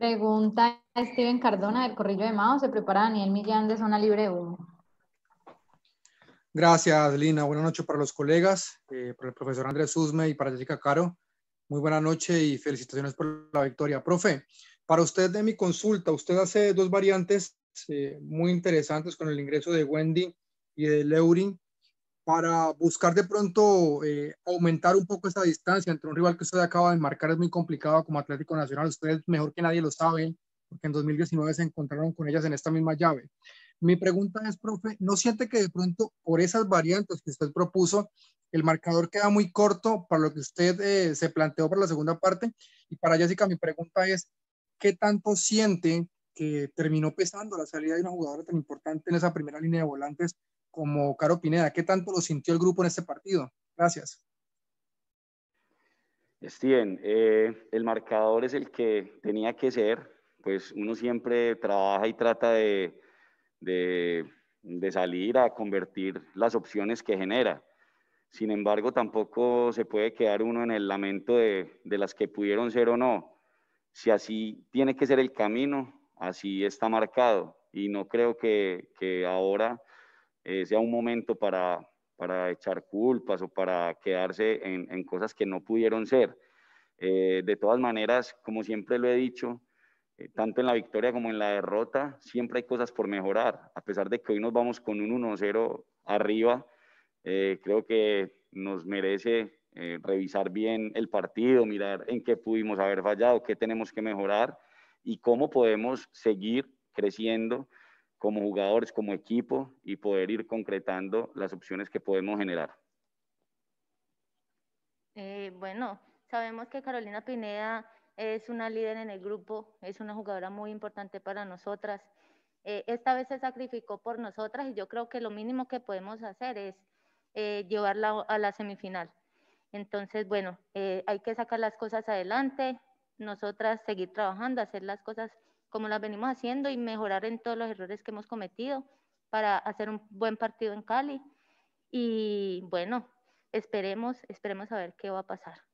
Pregunta Steven Cardona del Corrillo de Mao. ¿Se prepara Daniel Millán de Zona Libre Gracias, Lina. Buenas noches para los colegas, eh, para el profesor Andrés Usme y para Jessica Caro. Muy buena noche y felicitaciones por la victoria. Profe, para usted de mi consulta, usted hace dos variantes eh, muy interesantes con el ingreso de Wendy y de Leuring para buscar de pronto eh, aumentar un poco esa distancia entre un rival que usted acaba de marcar es muy complicado como Atlético Nacional. Ustedes mejor que nadie lo saben, porque en 2019 se encontraron con ellas en esta misma llave. Mi pregunta es, profe, ¿no siente que de pronto por esas variantes que usted propuso, el marcador queda muy corto para lo que usted eh, se planteó para la segunda parte? Y para Jessica, mi pregunta es, ¿qué tanto siente que terminó pesando la salida de una jugadora tan importante en esa primera línea de volantes como Caro Pineda. ¿Qué tanto lo sintió el grupo en este partido? Gracias. Steven, eh, el marcador es el que tenía que ser. Pues uno siempre trabaja y trata de, salir a convertir las opciones que genera. Sin embargo, tampoco se puede quedar uno en el lamento de, las que pudieron ser o no. Si así tiene que ser el camino, así está marcado. Y no creo que, que ahora eh, sea un momento para, echar culpas o para quedarse en, cosas que no pudieron ser. Eh, de todas maneras, como siempre lo he dicho, eh, tanto en la victoria como en la derrota, siempre hay cosas por mejorar. A pesar de que hoy nos vamos con un 1-0 arriba, creo que nos merece revisar bien el partido, mirar en qué pudimos haber fallado, qué tenemos que mejorar y cómo podemos seguir creciendo como jugadores, como equipo y poder ir concretando las opciones que podemos generar. Eh, bueno, sabemos que Carolina Pineda es una líder en el grupo, es una jugadora muy importante para nosotras. Eh, esta vez se sacrificó por nosotras y yo creo que lo mínimo que podemos hacer es eh, llevarla a la semifinal. Entonces, bueno, hay que sacar las cosas adelante, nosotras seguir trabajando, hacer las cosas como las venimos haciendo y mejorar en todos los errores que hemos cometido para hacer un buen partido en Cali. Y bueno, esperemos, esperemos a ver qué va a pasar.